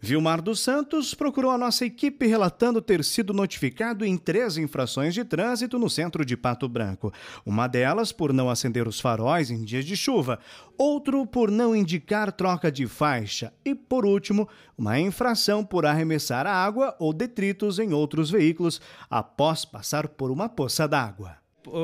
Vilmar dos Santos procurou a nossa equipe relatando ter sido notificado em três infrações de trânsito no centro de Pato Branco. Uma delas por não acender os faróis em dias de chuva, outro por não indicar troca de faixa e, por último, uma infração por arremessar água ou detritos em outros veículos após passar por uma poça d'água.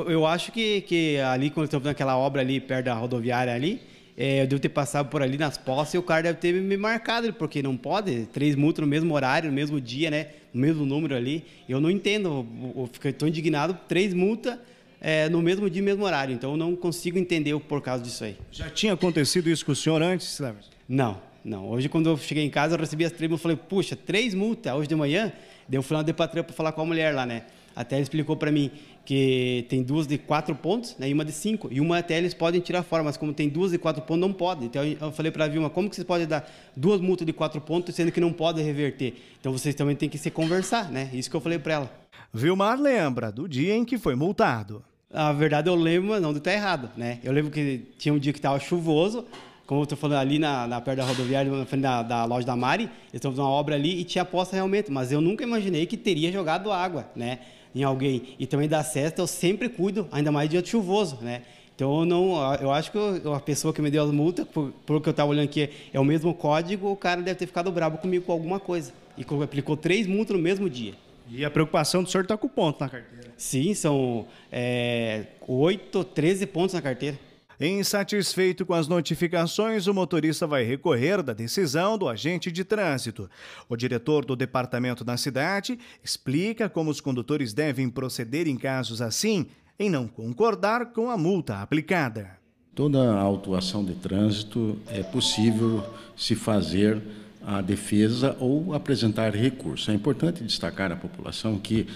Eu acho que, que ali, quando estamos naquela obra ali perto da rodoviária ali, é, eu devo ter passado por ali nas posses e o cara deve ter me marcado, porque não pode, três multas no mesmo horário, no mesmo dia, né? No mesmo número ali. Eu não entendo, eu estou indignado, três multas é, no mesmo dia, mesmo horário. Então eu não consigo entender por causa disso aí. Já tinha acontecido isso com o senhor antes, Cleber? Não, não. Hoje, quando eu cheguei em casa, eu recebi as três multas. Falei, puxa, três multas hoje de manhã? Deu fui lá de Depatran para falar com a mulher lá, né? Até ele explicou para mim, que tem duas de quatro pontos né, e uma de cinco. E uma até eles podem tirar fora, mas como tem duas de quatro pontos, não pode. Então eu falei para a Vilma, como que vocês podem dar duas multas de quatro pontos, sendo que não pode reverter? Então vocês também têm que se conversar, né? Isso que eu falei para ela. Vilmar lembra do dia em que foi multado. A verdade eu lembro, mas não do tá errado, né? Eu lembro que tinha um dia que estava chuvoso, como eu estou falando ali na, na perto da rodoviária, na frente da, da loja da Mari, eles estão fazendo uma obra ali e tinha aposta realmente, mas eu nunca imaginei que teria jogado água, né? em alguém e também dá certo, eu sempre cuido, ainda mais dia chuvoso, né? Então, eu, não, eu acho que a pessoa que me deu a multa, por, por que eu estava olhando aqui, é o mesmo código, o cara deve ter ficado bravo comigo com alguma coisa. E aplicou três multas no mesmo dia. E a preocupação do senhor está com ponto na carteira? Sim, são é, 8, 13 pontos na carteira. Insatisfeito com as notificações, o motorista vai recorrer da decisão do agente de trânsito. O diretor do departamento da cidade explica como os condutores devem proceder em casos assim, em não concordar com a multa aplicada. Toda autuação de trânsito é possível se fazer a defesa ou apresentar recurso. É importante destacar à população que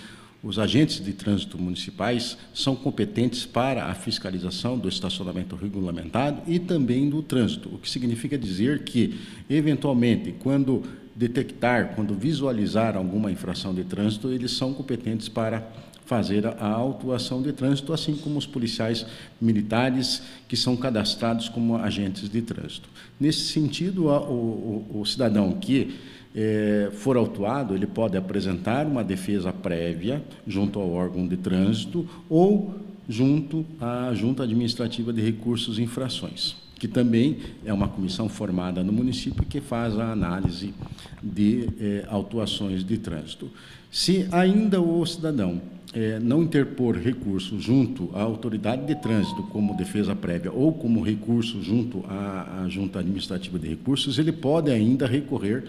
os agentes de trânsito municipais são competentes para a fiscalização do estacionamento regulamentado e também do trânsito, o que significa dizer que, eventualmente, quando detectar, quando visualizar alguma infração de trânsito, eles são competentes para fazer a autuação de trânsito, assim como os policiais militares que são cadastrados como agentes de trânsito. Nesse sentido, o, o, o cidadão que é, for autuado, ele pode apresentar uma defesa prévia junto ao órgão de trânsito ou junto à Junta Administrativa de Recursos e Infrações, que também é uma comissão formada no município que faz a análise de é, autuações de trânsito. Se ainda o cidadão é, não interpor recurso junto à autoridade de trânsito como defesa prévia ou como recurso junto à, à junta administrativa de recursos, ele pode ainda recorrer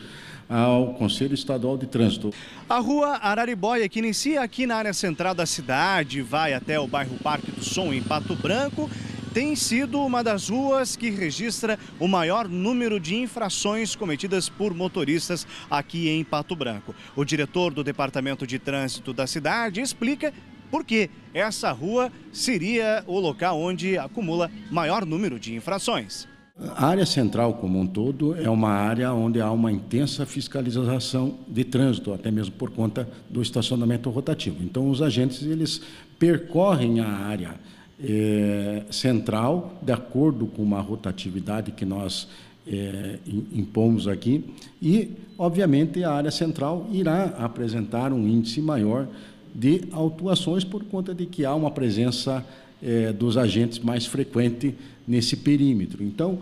ao Conselho Estadual de Trânsito. A rua Araribóia, que inicia aqui na área central da cidade, vai até o bairro Parque do Som, em Pato Branco, tem sido uma das ruas que registra o maior número de infrações cometidas por motoristas aqui em Pato Branco. O diretor do Departamento de Trânsito da cidade explica por que essa rua seria o local onde acumula maior número de infrações. A área central como um todo é uma área onde há uma intensa fiscalização de trânsito, até mesmo por conta do estacionamento rotativo. Então os agentes eles percorrem a área é, central, de acordo com uma rotatividade que nós é, impomos aqui, e, obviamente, a área central irá apresentar um índice maior de autuações por conta de que há uma presença é, dos agentes mais frequente nesse perímetro. Então,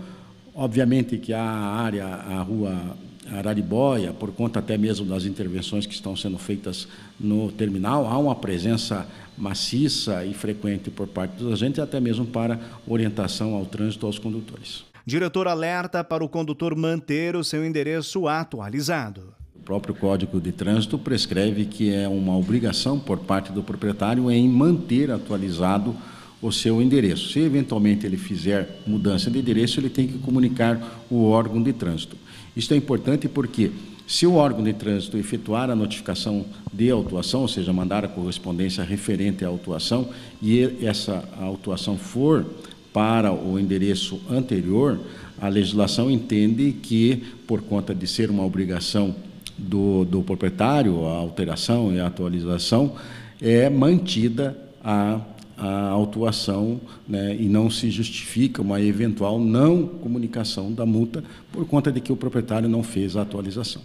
obviamente que a área, a rua Araribóia, por conta até mesmo das intervenções que estão sendo feitas no terminal, há uma presença maciça e frequente por parte dos agentes, até mesmo para orientação ao trânsito aos condutores. Diretor alerta para o condutor manter o seu endereço atualizado. O próprio Código de Trânsito prescreve que é uma obrigação por parte do proprietário em manter atualizado o o seu endereço. Se eventualmente ele fizer mudança de endereço, ele tem que comunicar o órgão de trânsito. Isso é importante porque se o órgão de trânsito efetuar a notificação de autuação, ou seja, mandar a correspondência referente à autuação, e essa autuação for para o endereço anterior, a legislação entende que, por conta de ser uma obrigação do, do proprietário, a alteração e a atualização, é mantida a a autuação né, e não se justifica uma eventual não comunicação da multa por conta de que o proprietário não fez a atualização.